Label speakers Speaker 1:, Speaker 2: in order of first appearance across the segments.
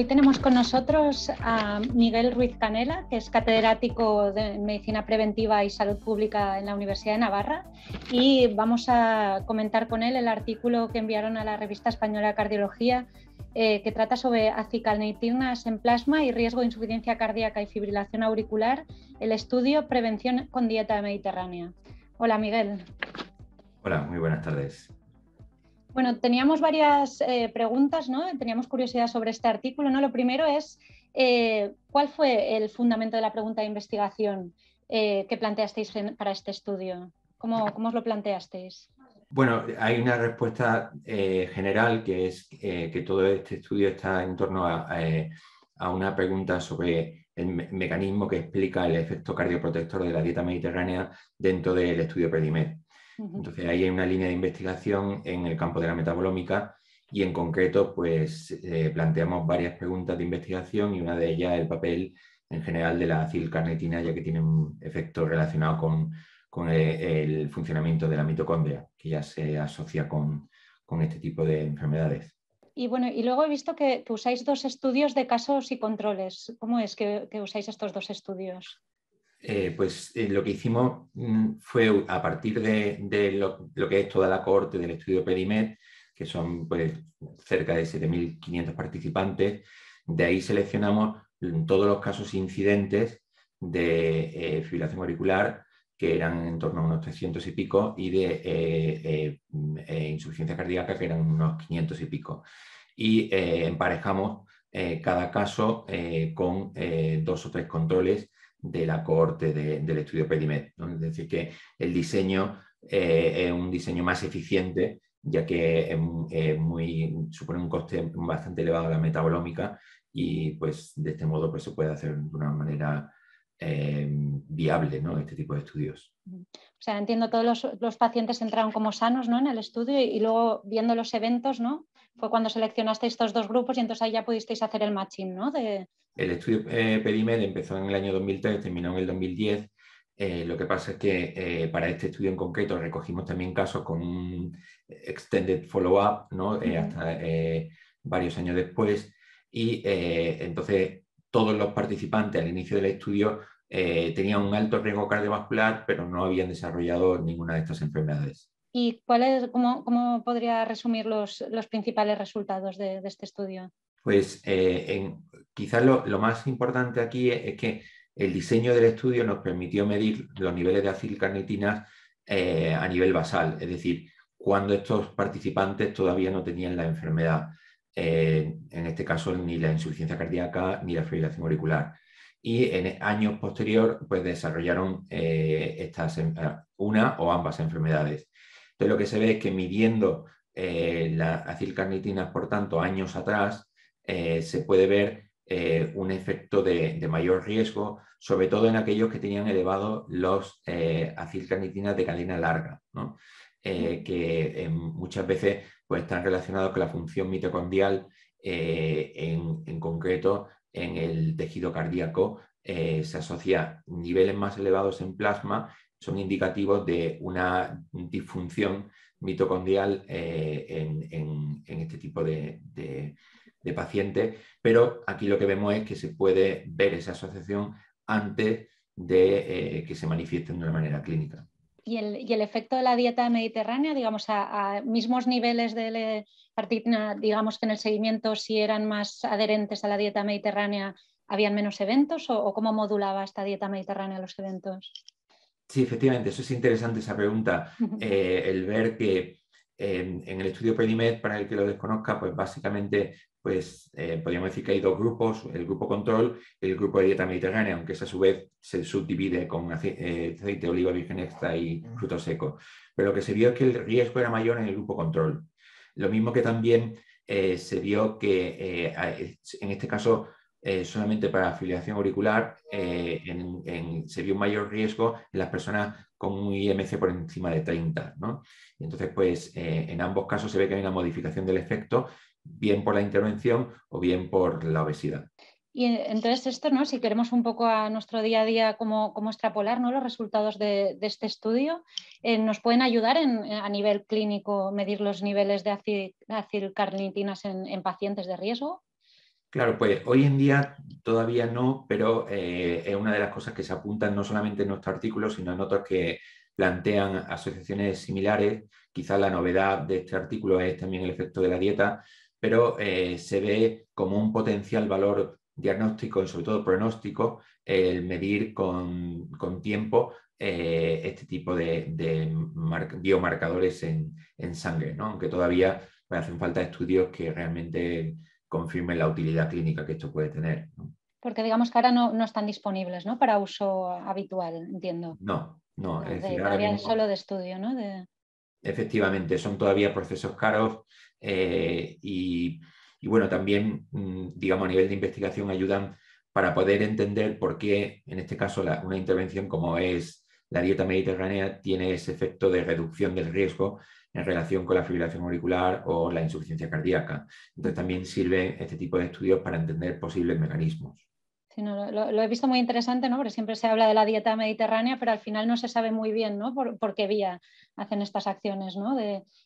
Speaker 1: Hoy tenemos con nosotros a Miguel Ruiz Canela, que es catedrático de Medicina Preventiva y Salud Pública en la Universidad de Navarra, y vamos a comentar con él el artículo que enviaron a la revista española de Cardiología eh, que trata sobre acicalneitinas en plasma y riesgo de insuficiencia cardíaca y fibrilación auricular, el estudio Prevención con dieta mediterránea. Hola, Miguel.
Speaker 2: Hola, muy buenas tardes.
Speaker 1: Bueno, teníamos varias eh, preguntas, ¿no? Teníamos curiosidad sobre este artículo, ¿no? Lo primero es, eh, ¿cuál fue el fundamento de la pregunta de investigación eh, que planteasteis para este estudio? ¿Cómo, ¿Cómo, os lo planteasteis?
Speaker 2: Bueno, hay una respuesta general que es que todo este estudio está en torno a, una pregunta sobre el mecanismo que explica el efecto cardioprotector de la dieta mediterránea dentro del estudio PREDIMED. Entonces ahí hay una línea de investigación en el campo de la metabolómica y en concreto pues eh, planteamos varias preguntas de investigación y una de ellas el papel en general de la acilcarnitina ya que tiene un efecto relacionado con, eh, el, funcionamiento de la mitocondria que ya se asocia con, este tipo de enfermedades.
Speaker 1: Y bueno, y luego he visto que, usáis dos estudios de casos y controles. ¿Cómo es que usáis estos dos estudios?
Speaker 2: Eh, pues eh, lo que hicimos mm, fue a partir de, lo, que es toda la corte del estudio PEDIMED, que son pues, cerca de 7.500 participantes, de ahí seleccionamos mm, todos los casos incidentes de eh, fibrilación auricular, que eran en torno a unos 300 y pico, y de mm, insuficiencia cardíaca, que eran unos 500 y pico. Y emparejamos cada caso con dos o tres controles de la corte del estudio Pedimed, Es decir, que el diseño eh, es un diseño más eficiente, ya que muy, supone un coste bastante elevado a la metabolómica y pues de este modo pues, se puede hacer de una manera eh, viable ¿no? este tipo de estudios.
Speaker 1: O sea, entiendo, todos los, pacientes entraron como sanos ¿no? en el estudio y, luego viendo los eventos, ¿no? Fue cuando seleccionaste estos dos grupos y entonces ahí ya pudisteis hacer el matching, ¿no? De,
Speaker 2: el estudio eh, PEDIMED empezó en el año 2003, terminó en el 2010. Eh, lo que pasa es que eh, para este estudio en concreto recogimos también casos con un extended follow-up, hasta varios años después. Y entonces todos los participantes al inicio del estudio tenían un alto riesgo cardiovascular, pero no habían desarrollado ninguna de estas enfermedades.
Speaker 1: ¿Y cuál cómo, podría resumir los, principales resultados de, este estudio?
Speaker 2: Pues en, quizás lo, más importante aquí es, que el diseño del estudio nos permitió medir los niveles de acilcarnitinas eh, a nivel basal, es decir, cuando estos participantes todavía no tenían la enfermedad, eh, en este caso ni la insuficiencia cardíaca ni la fibrilación auricular. Y en años posterior pues, desarrollaron eh, estas, una o ambas enfermedades. Entonces lo que se ve es que midiendo la acilcarnitina, por tanto, años atrás, se puede ver eh, un efecto de, mayor riesgo, sobre todo en aquellos que tenían elevados los eh, acilcarnitinas de cadena larga, eh, que eh, muchas veces pues, están relacionados con la función mitocondrial, en, concreto en el tejido cardíaco, se asocia niveles más elevados en plasma, son indicativos de una disfunción mitocondrial en, este tipo de de paciente, pero aquí lo que vemos es que se puede ver esa asociación antes de eh, que se manifiesten de una manera clínica.
Speaker 1: ¿Y el, efecto de la dieta mediterránea, digamos, a, mismos niveles de partitina, digamos que en el seguimiento, si eran más adherentes a la dieta mediterránea, habían menos eventos o, cómo modulaba esta dieta mediterránea los eventos?
Speaker 2: Sí, efectivamente, eso es interesante esa pregunta, eh, el ver que en, el estudio PEDIMED, para el que lo desconozca, pues básicamente pues, eh, podríamos decir que hay dos grupos, el grupo control y el grupo de dieta mediterránea, aunque a su vez se subdivide con eh, aceite, de oliva virgen extra y frutos secos. Pero lo que se vio es que el riesgo era mayor en el grupo control. Lo mismo que también eh, se vio que en este caso eh, solamente para afiliación auricular eh, se en, un mayor riesgo en las personas con un IMC por encima de 30. entonces, pues eh, en ambos casos se ve que hay una modificación del efecto, bien por la intervención o bien por la obesidad.
Speaker 1: Y entonces esto, ¿no? si queremos un poco a nuestro día a día como extrapolar ¿no? los resultados de, este estudio, ¿nos pueden ayudar en, a nivel clínico medir los niveles de acil, en pacientes de riesgo?
Speaker 2: Claro, pues hoy en día todavía no, pero eh, es una de las cosas que se apuntan no solamente en nuestro artículo, sino en otros que plantean asociaciones similares. Quizás la novedad de este artículo es también el efecto de la dieta, pero eh, se ve como un potencial valor diagnóstico y sobre todo pronóstico el medir con, tiempo eh, este tipo de, biomarcadores en, sangre, ¿no? aunque todavía hacen falta estudios que realmente confirmen la utilidad clínica que esto puede tener.
Speaker 1: Porque digamos que ahora no, están disponibles ¿no? para uso habitual, entiendo.
Speaker 2: No, no. Es solo
Speaker 1: de estudio, ¿no?
Speaker 2: Efectivamente, son todavía procesos caros eh, y, bueno, también, mm, digamos, a nivel de investigación ayudan para poder entender por qué, en este caso, una intervención como es la dieta mediterránea tiene ese efecto de reducción del riesgo en relación con la fibrilación auricular o la insuficiencia cardíaca. Entonces también sirve este tipo de estudios para entender posibles mecanismos.
Speaker 1: Sí, no, lo, he visto muy interesante, ¿no? Porque siempre se habla de la dieta mediterránea, pero al final no se sabe muy bien, ¿no? Por, qué vía hacen estas acciones,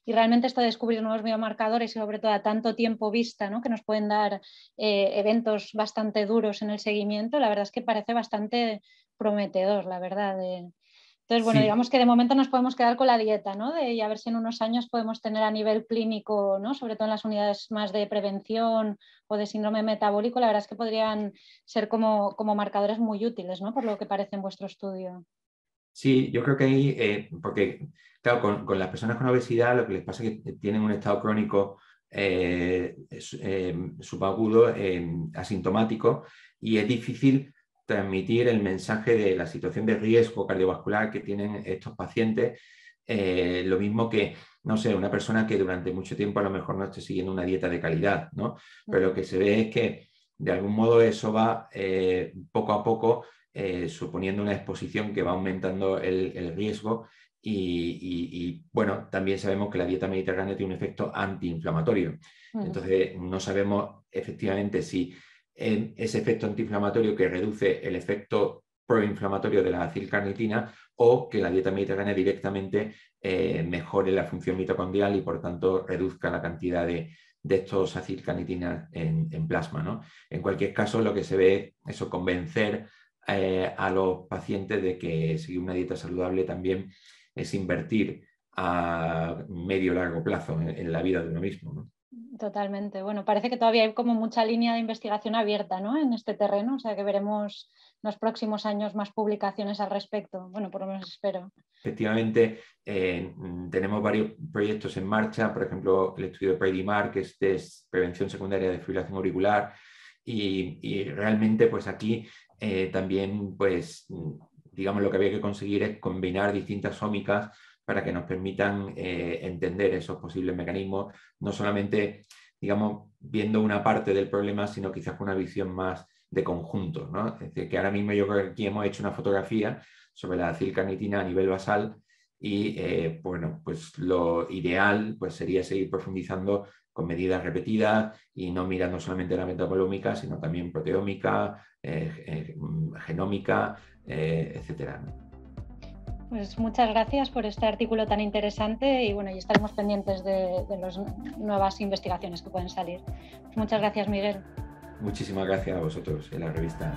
Speaker 1: y realmente esto de descubrir nuevos biomarcadores y sobre todo a tanto tiempo vista, ¿no? Que nos pueden dar eh, eventos bastante duros en el seguimiento, la verdad es que parece bastante prometedor, la verdad, de, entonces, bueno, digamos que de momento nos podemos quedar con la dieta, ¿no? De, y a ver si en unos años podemos tener a nivel clínico, ¿no? Sobre todo en las unidades más de prevención o de síndrome metabólico, la verdad es que podrían ser como, marcadores muy útiles, ¿no? Por lo que parece en vuestro estudio.
Speaker 2: Sí, yo creo que ahí, eh, porque, claro, con, las personas con obesidad lo que les pasa es que tienen un estado crónico eh, eh, subagudo, asintomático, y es difícil transmitir el mensaje de la situación de riesgo cardiovascular que tienen estos pacientes. Eh, lo mismo que, no sé, una persona que durante mucho tiempo a lo mejor no esté siguiendo una dieta de calidad, ¿no? Pero lo que se ve es que de algún modo eso va eh, poco a poco eh, suponiendo una exposición que va aumentando el, riesgo y, y, bueno, también sabemos que la dieta mediterránea tiene un efecto antiinflamatorio. Entonces, no sabemos efectivamente si en ese efecto antiinflamatorio que reduce el efecto proinflamatorio de la acilcarnitina o que la dieta mediterránea directamente eh, mejore la función mitocondrial y por tanto reduzca la cantidad de, estos acilcarnitinas en, en plasma. ¿no? En cualquier caso, lo que se ve es convencer eh, a los pacientes de que seguir una dieta saludable también es invertir a medio largo plazo en, la vida de uno mismo.
Speaker 1: Totalmente. Bueno, parece que todavía hay como mucha línea de investigación abierta ¿no? en este terreno, o sea que veremos en los próximos años más publicaciones al respecto. Bueno, por lo menos espero.
Speaker 2: Efectivamente, eh, tenemos varios proyectos en marcha, por ejemplo, el estudio de Mark, que es de prevención secundaria de fibrilación auricular, y, realmente pues aquí eh, también pues digamos lo que había que conseguir es combinar distintas ómicas para que nos permitan eh, entender esos posibles mecanismos, no solamente, digamos, viendo una parte del problema, sino quizás con una visión más de conjunto. ¿no? Es decir, que ahora mismo yo creo que aquí hemos hecho una fotografía sobre la acilcarnitina a nivel basal y, eh, bueno, pues lo ideal pues, sería seguir profundizando con medidas repetidas y no mirando solamente la metabolómica, sino también proteómica, eh, genómica, etcétera.
Speaker 1: Pues muchas gracias por este artículo tan interesante y bueno, y estaremos pendientes de, las nuevas investigaciones que pueden salir. muchas gracias, Miguel.
Speaker 2: Muchísimas gracias a vosotros y a la revista.